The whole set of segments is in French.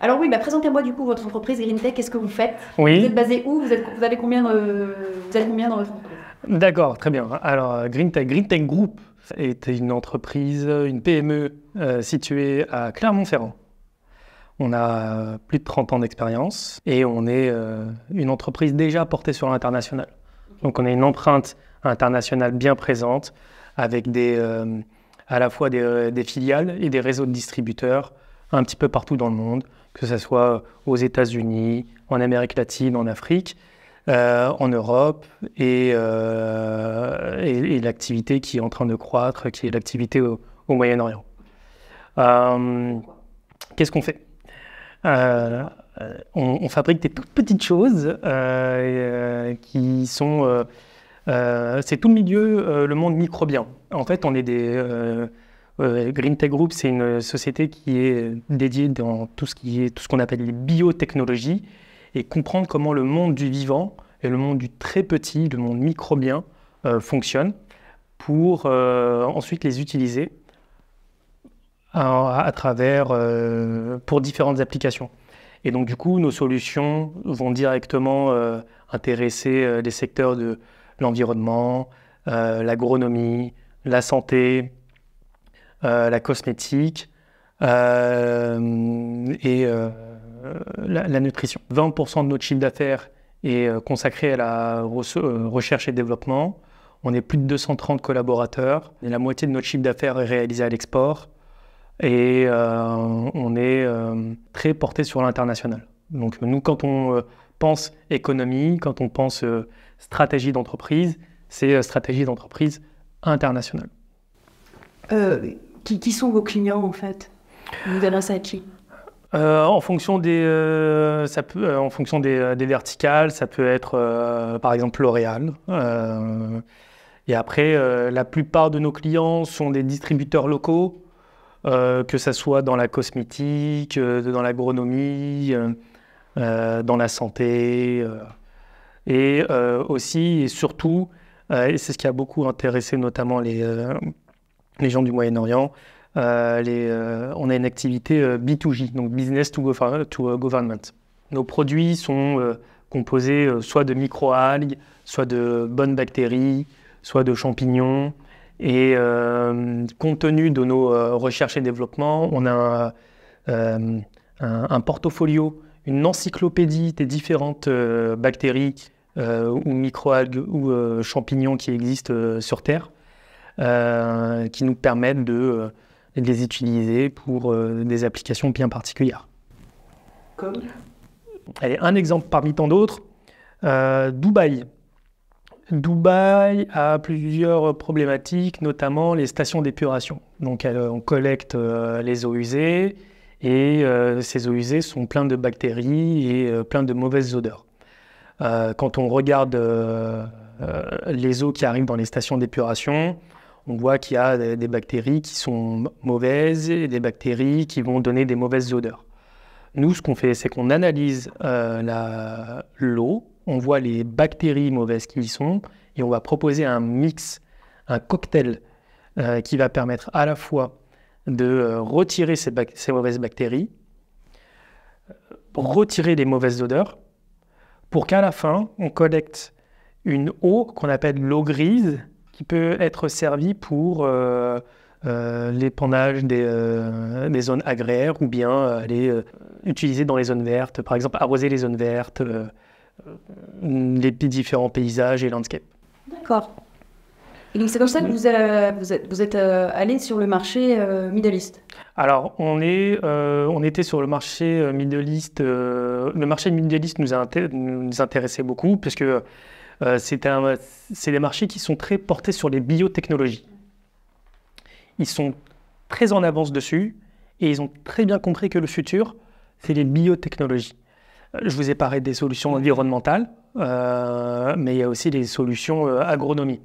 Alors oui, bah, présentez-moi du coup votre entreprise GreenTech. qu'est-ce que vous faites Vous êtes basé où vous, avez combien euh, vous dans votre entreprise D'accord, très bien. Alors euh, GreenTech Group est une entreprise, une PME euh, située à Clermont-Ferrand. On a plus de 30 ans d'expérience et on est une entreprise déjà portée sur l'international. Donc on a une empreinte internationale bien présente avec à la fois des, filiales et des réseaux de distributeurs un petit peu partout dans le monde que ce soit aux États-Unis, en Amérique latine, en Afrique, euh, en Europe, euh, et, l'activité qui est en train de croître, qui est l'activité au, Moyen-Orient. Euh, qu'est-ce qu'on fait on, fabrique des toutes petites choses qui sont... c'est tout le milieu, le monde microbien. En fait, on est des Green Tech Group, c'est une euh, société qui est euh, dédiée dans tout ce qu'on appelle les biotechnologies et comprendre comment le monde du vivant et le monde du très petit, le monde microbien euh, fonctionne pour euh, ensuite les utiliser à, pour différentes applications. Et donc du coup, nos solutions vont directement intéresser les secteurs de l'environnement, l'agronomie, la santé, euh, la cosmétique euh, et euh, la, nutrition. 20% de notre chiffre d'affaires est consacré à la recherche et développement. On est plus de 230 collaborateurs la moitié de notre chiffre d'affaires est réalisé à l'export et on est très porté sur l'international. Donc nous, quand on pense économie, quand on pense stratégie d'entreprise, c'est stratégie d'entreprise internationale qui, sont vos clients en fait Nouvelle Sachi euh, en fonction des, euh, ça peut, euh, en fonction euh, des, verticales, ça peut être par exemple L'Oréal. et après, la plupart de nos clients sont des distributeurs locaux, que ce soit dans la cosmétique, dans l'agronomie, dans la santé, et aussi et surtout, et c'est ce qui a beaucoup intéressé notamment les les gens du Moyen-Orient. Euh, euh, on a une activité euh, B2J, donc Business to, Government. Nos produits sont composés soit de microalgues, soit de bonnes bactéries, soit de champignons. Et compte tenu de nos recherches et développements, on a un, un portfolio une encyclopédie des différentes bactéries ou microalgues ou champignons qui existent sur Terre. Euh, qui nous permettent de, euh, les utiliser pour euh, des applications bien particulières. un exemple parmi tant d'autres, Dubaï. Dubaï a plusieurs problématiques, notamment les stations d'épuration. Donc on collecte les eaux usées et ces eaux usées sont pleines de bactéries et pleines de mauvaises odeurs. quand on regarde les eaux qui arrivent dans les stations d'épuration, on voit qu'il y a des bactéries qui sont mauvaises et des bactéries qui vont donner des mauvaises odeurs. Nous, ce qu'on fait, c'est qu'on analyse euh, l'eau, on voit les bactéries mauvaises qui y sont, et on va proposer un mix, un cocktail euh, qui va permettre à la fois de euh, retirer ces, ces mauvaises bactéries, retirer les mauvaises odeurs, pour qu'à la fin, on collecte une eau qu'on appelle l'eau grise, qui peut être servi pour euh, euh, l'épandage des, euh, des, zones agraires ou bien aller utiliser dans les zones vertes, par exemple arroser les zones vertes, les différents paysages et landscapes. D'accord. Et donc c'est comme ça que vous, êtes, vous êtes allé sur le marché Middle East Alors on, est, on était sur le marché Middle East. le marché Middle East nous, a nous intéressait beaucoup parce que euh, c'est des marchés qui sont très portés sur les biotechnologies. Ils sont très en avance dessus et ils ont très bien compris que le futur, c'est les biotechnologies. Euh, je vous ai parlé des solutions environnementales, euh, mais il y a aussi des solutions agronomie.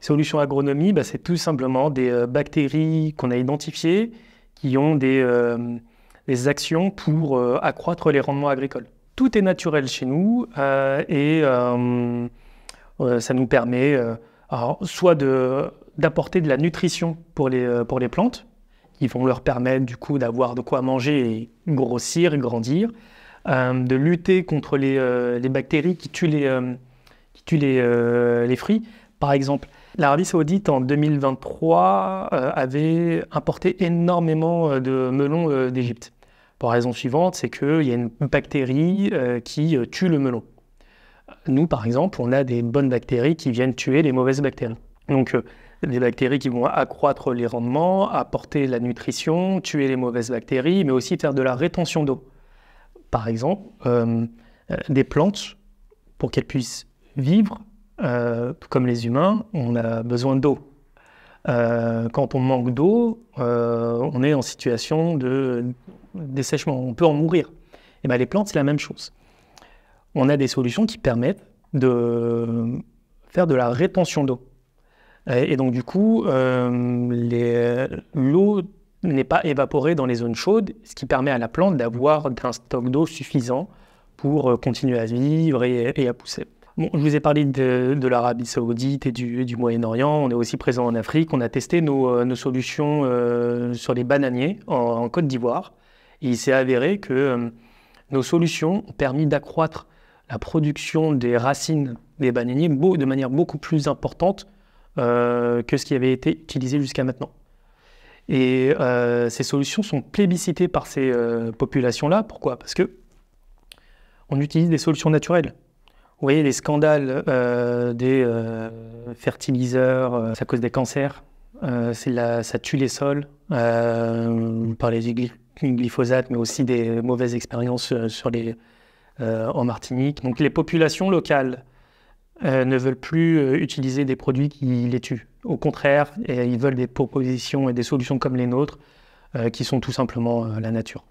Solutions agronomie, bah, c'est tout simplement des bactéries qu'on a identifiées qui ont des, actions pour accroître les rendements agricoles tout est naturel chez nous et euh, ça nous permet euh, soit d'apporter de la nutrition pour les, euh, pour les plantes, qui vont leur permettre du coup d'avoir de quoi manger et grossir, et grandir, de lutter contre les, bactéries qui tuent les, qui tuent les, les fruits. Par exemple, l'Arabie saoudite en 2023 avait importé énormément de melons d'Égypte. Pour la raison suivante, c'est qu'il y a une bactérie qui tue le melon nous, par exemple, on a des bonnes bactéries qui viennent tuer les mauvaises bactéries. Donc, euh, des bactéries qui vont accroître les rendements, apporter la nutrition, tuer les mauvaises bactéries, mais aussi faire de la rétention d'eau. Par exemple, euh, euh, des plantes, pour qu'elles puissent vivre, comme les humains, on a besoin d'eau. quand on manque d'eau, on est en situation de dessèchement, on peut en mourir. Et eh bien, les plantes, c'est la même chose on a des solutions qui permettent de faire de la rétention d'eau. Et donc, du coup, euh, l'eau n'est pas évaporée dans les zones chaudes, ce qui permet à la plante d'avoir un stock d'eau suffisant pour euh, continuer à vivre et, à pousser. Bon, je vous ai parlé de, l'Arabie saoudite et du, du Moyen-Orient. On est aussi présent en Afrique. On a testé nos, euh, solutions sur les bananiers en, Côte d'Ivoire. Et il s'est avéré que nos solutions ont permis d'accroître la production des racines des bananiers de manière beaucoup plus importante euh, que ce qui avait été utilisé jusqu'à maintenant. Et euh, ces solutions sont plébiscitées par ces euh, populations-là. Pourquoi Parce que on utilise des solutions naturelles. Vous voyez les scandales des fertiliseurs, ça cause des cancers, ça tue les sols par les glyphosate, mais aussi des mauvaises expériences sur les, euh, en Martinique. Donc les populations locales euh, ne veulent plus euh, utiliser des produits qui les tuent. Au contraire, ils veulent des propositions et des solutions comme les nôtres, qui sont tout simplement la nature.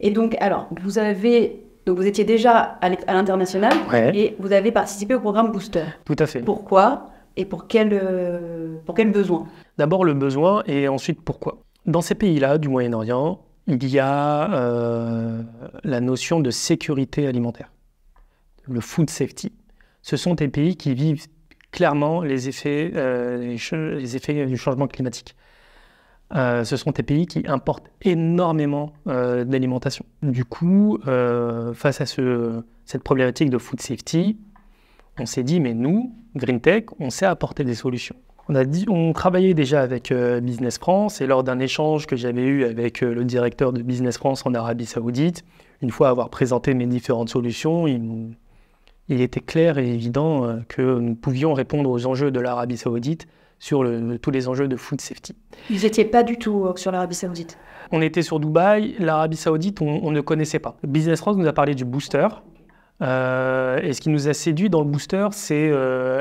Et donc, alors, vous avez vous étiez déjà à l'international et vous avez participé au programme Booster. Tout à fait. Pourquoi et pour quel, pour quel besoin D'abord le besoin et ensuite pourquoi. Dans ces pays-là du Moyen-Orient, il y a euh, la notion de sécurité alimentaire, le food safety. Ce sont des pays qui vivent clairement les effets, euh, les, effets du changement climatique. Euh, ce sont des pays qui importent énormément d'alimentation. Du coup, face à cette problématique de food safety, on s'est dit, mais nous, GreenTech, on sait apporter des solutions on, travaillait déjà avec euh, Business France et lors d'un échange que j'avais eu avec euh, le directeur de Business France en Arabie Saoudite, une fois avoir présenté mes différentes solutions, il, était clair et évident euh, que nous pouvions répondre aux enjeux de l'Arabie Saoudite sur tous les enjeux de food safety. Vous n'étiez pas du tout sur l'Arabie Saoudite On était sur Dubaï, l'Arabie Saoudite, on, on, ne connaissait pas. Business France nous a parlé du booster. et ce qui nous a séduit dans le booster, c'est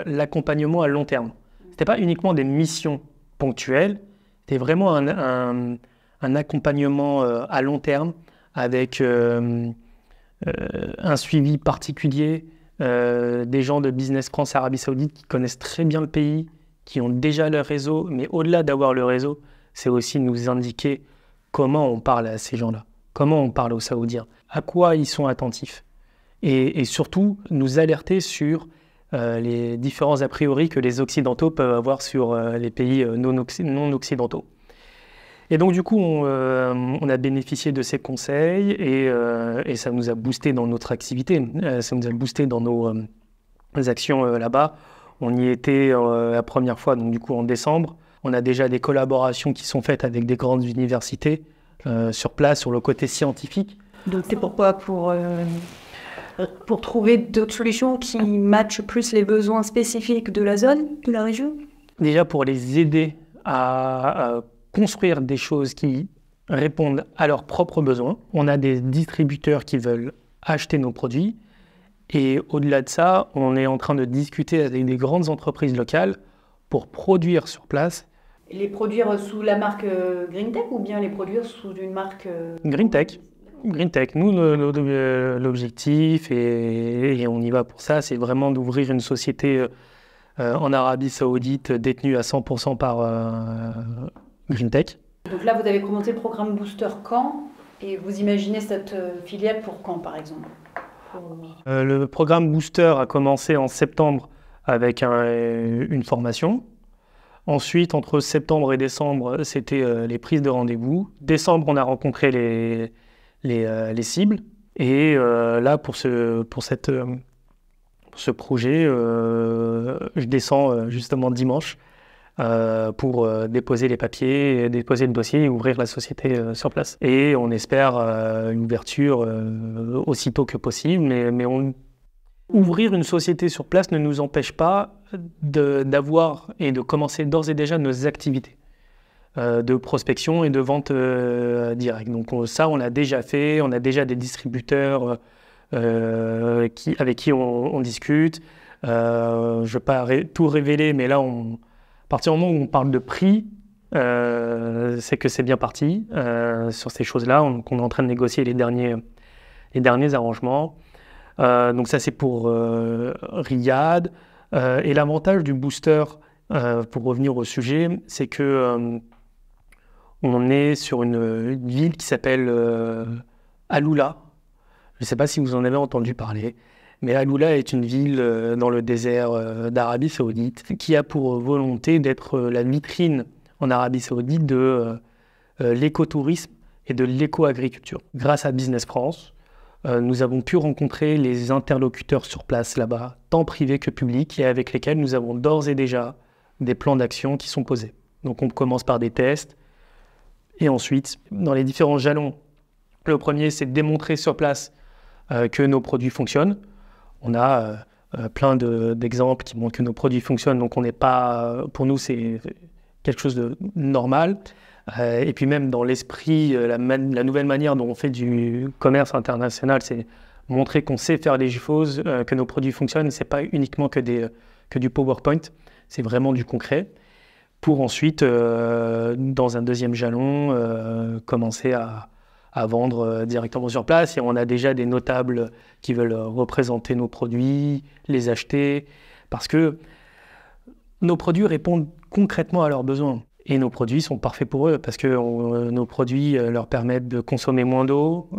l'accompagnement à long terme n'était pas uniquement des missions ponctuelles, c'était vraiment un, accompagnement euh, à long terme avec euh, euh, un suivi particulier, des gens de Business France Arabie Saoudite qui connaissent très bien le pays, qui ont déjà leur réseau, mais au-delà d'avoir le réseau, c'est aussi nous indiquer comment on parle à ces gens-là, comment on parle aux Saoudiens, à quoi ils sont attentifs, et, et surtout nous alerter sur euh, les différents a priori que les Occidentaux peuvent avoir sur euh, les pays euh, non, non, occidentaux. Et donc du coup, on, a bénéficié de ces conseils et, et, ça nous a boosté dans notre activité, ça nous a boosté dans nos actions là-bas. On y était la première fois, donc du coup en décembre. On a déjà des collaborations qui sont faites avec des grandes universités sur place, sur le côté scientifique. Donc c'est pourquoi pour pour trouver d'autres solutions qui matchent plus les besoins spécifiques de la zone, de la région Déjà pour les aider à, construire des choses qui répondent à leurs propres besoins. On a des distributeurs qui veulent acheter nos produits. Et au-delà de ça, on est en train de discuter avec des grandes entreprises locales pour produire sur place. Les produire sous la marque euh, Green Tech ou bien les produire sous une marque euh, Green Tech. Green Tech, nous, euh, l'objectif, et, on y va pour ça, c'est vraiment d'ouvrir une société euh, euh, en Arabie Saoudite détenue à 100% par GreenTech. Green Tech. Donc là, vous avez commencé le programme Booster quand Et vous imaginez cette filiale pour quand, par exemple Le programme Booster a commencé en septembre avec une formation. Ensuite, entre septembre et décembre, c'était les prises de rendez-vous. Décembre, on a rencontré les, euh, les, cibles. Et euh, là, pour ce, pour cette, euh, ce projet, je descends justement dimanche pour déposer les papiers, déposer le dossier et ouvrir la société sur place. Et on espère une ouverture aussitôt que possible, mais, mais ouvrir une société sur place ne nous empêche pas d'avoir et de commencer d'ores et déjà nos activités. Euh, de prospection et de vente euh, directe. Donc ça, on l'a déjà fait, on a déjà des distributeurs euh, qui, avec qui on, discute. je ne vais pas tout révéler, mais là, on, à partir du moment où on parle de prix, c'est que c'est bien parti sur ces choses-là. On, est en train de négocier les derniers, les derniers arrangements. donc ça, c'est pour Riyad. et l'avantage du booster, pour revenir au sujet, c'est que on est sur une, ville qui s'appelle euh, Aloula. Alula. Je ne sais pas si vous en avez entendu parler, mais Alula est une ville euh, dans le désert euh, d'Arabie saoudite qui a pour volonté d'être la vitrine en Arabie saoudite de l'écotourisme et de l'éco-agriculture. Grâce à Business France, nous avons pu rencontrer les interlocuteurs sur place là-bas, tant privés que publics, et avec lesquels nous avons d'ores et déjà des plans d'action qui sont posés. Donc on commence par des tests, et ensuite, dans les différents jalons, le premier, c'est de démontrer sur place euh, que nos produits fonctionnent. On a euh, euh, plein d'exemples qui montrent que nos produits fonctionnent, donc on n'est pas, pour nous, c'est quelque chose de normal. et puis même dans l'esprit, la, nouvelle manière dont on fait du commerce international, c'est montrer qu'on sait faire des choses, que nos produits fonctionnent. C'est pas uniquement que des que du PowerPoint, c'est vraiment du concret pour ensuite, euh, dans un deuxième jalon, euh, commencer à, vendre euh, directement sur place. Et on a déjà des notables qui veulent représenter nos produits, les acheter, parce que nos produits répondent concrètement à leurs besoins. Et nos produits sont parfaits pour eux, parce que nos produits leur permettent de consommer moins d'eau,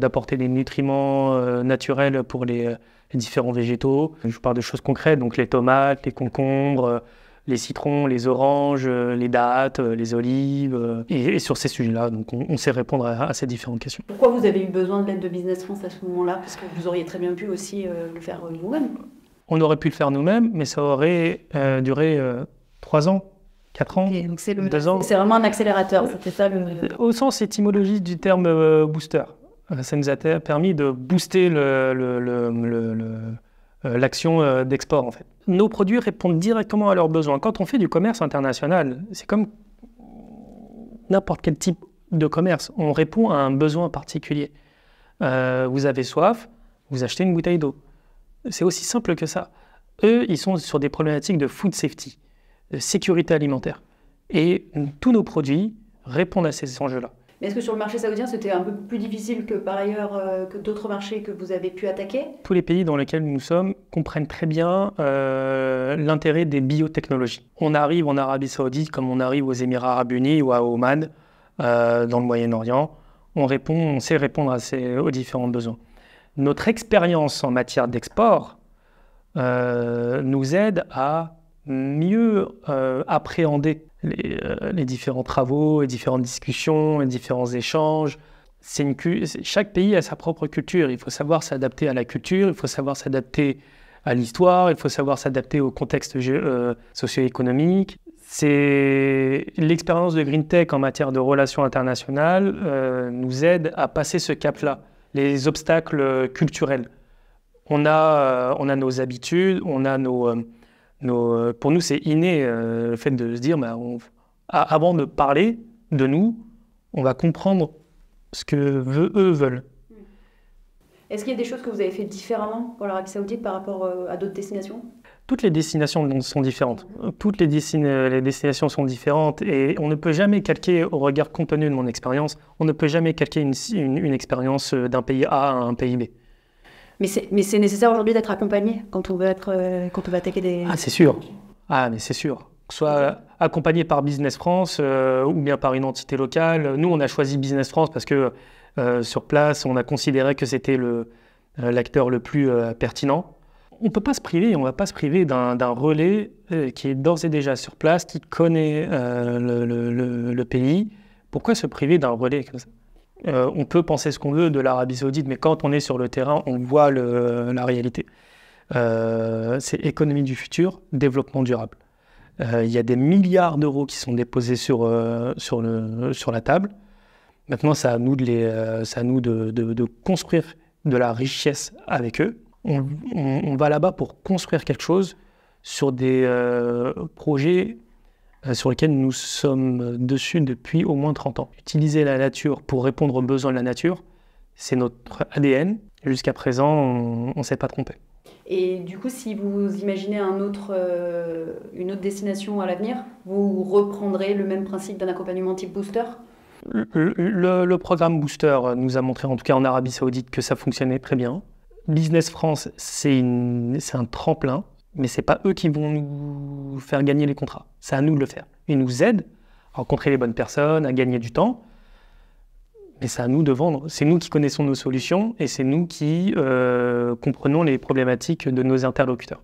d'apporter des nutriments naturels pour les, les, différents végétaux. Je parle de choses concrètes, donc les tomates, les concombres les citrons, les oranges, euh, les dattes, euh, les olives, euh, et, sur ces sujets-là. Donc on, sait répondre à, ces différentes questions. Pourquoi vous avez eu besoin de l'aide de Business France à ce moment-là Parce que vous auriez très bien pu aussi le faire nous-mêmes. On aurait pu le faire nous-mêmes, mais ça aurait duré trois ans. 4 ans, c'est ans. C'est vraiment un accélérateur, c'était ça le... Au sens étymologique du terme booster, ça nous a permis de booster le, le, le, le euh, l'action euh, d'export en fait. Nos produits répondent directement à leurs besoins. Quand on fait du commerce international, c'est comme n'importe quel type de commerce. On répond à un besoin particulier. Euh, vous avez soif, vous achetez une bouteille d'eau. C'est aussi simple que ça. Eux, ils sont sur des problématiques de food safety, de sécurité alimentaire. Et tous nos produits répondent à ces enjeux-là. Mais est-ce que sur le marché saoudien, c'était un peu plus difficile que par ailleurs euh, que d'autres marchés que vous avez pu attaquer Tous les pays dans lesquels nous sommes comprennent très bien euh, l'intérêt des biotechnologies. On arrive en Arabie saoudite comme on arrive aux Émirats arabes unis ou à Oman, euh, dans le Moyen-Orient. On, répond, on sait répondre à aux différents besoins. Notre expérience en matière d'export nous aide à mieux appréhender euh, les, différents travaux, les différentes discussions, les différents échanges. Une chaque pays a sa propre culture. Il faut savoir s'adapter à la culture, il faut savoir s'adapter à l'histoire, il faut savoir s'adapter au contexte euh, socio-économique. C'est l'expérience de Green Tech en matière de relations internationales euh, nous aide à passer ce cap-là, les obstacles culturels. On a, on a nos habitudes, on a nos euh, pour nous, c'est inné euh, le fait de se dire, bah, avant de parler de nous, on va comprendre ce que eux veulent. Est-ce qu'il y a des choses que vous avez fait différemment pour l'Arabie Saoudite par rapport euh, à d'autres destinations Toutes les destinations sont différentes. Toutes les, les, destinations sont différentes et on ne peut jamais calquer, au regard contenu de mon expérience, on ne peut jamais calquer une expérience d'un pays A à un pays B. Mais c'est nécessaire aujourd'hui d'être accompagné quand on veut être euh, attaquer des. Ah c'est sûr. Ah mais c'est sûr. Que ce soit euh, accompagné par Business France euh, ou bien par une entité locale. Nous on a choisi Business France parce que sur place on a considéré que c'était le l'acteur le plus pertinent. On ne peut pas se priver, on va pas se priver d'un relais qui est d'ores et déjà sur place, qui connaît le, pays. Pourquoi se priver d'un relais comme ça euh, on peut penser ce qu'on veut de l'Arabie Saoudite, mais quand on est sur le terrain, on voit la réalité. Euh, c'est économie du futur, développement durable. Euh, il y a des milliards d'euros qui sont déposés sur, la table. Maintenant, c'est à nous, de, de, construire de la richesse avec eux. On, va là-bas pour construire quelque chose sur des projets euh, sur lequel nous sommes dessus depuis au moins 30 ans. Utiliser la nature pour répondre aux besoins de la nature, c'est notre ADN. Jusqu'à présent, on ne s'est pas trompé. Et du coup, si vous imaginez un autre, euh, une autre destination à l'avenir, vous reprendrez le même principe d'un accompagnement type booster le, le, programme Booster nous a montré, en tout cas en Arabie Saoudite, que ça fonctionnait très bien. Business France, c'est un tremplin mais ce n'est pas eux qui vont nous faire gagner les contrats. C'est à nous de le faire. Ils nous aident à rencontrer les bonnes personnes, à gagner du temps, mais c'est à nous de vendre. C'est nous qui connaissons nos solutions et c'est nous qui euh, comprenons les problématiques de nos interlocuteurs.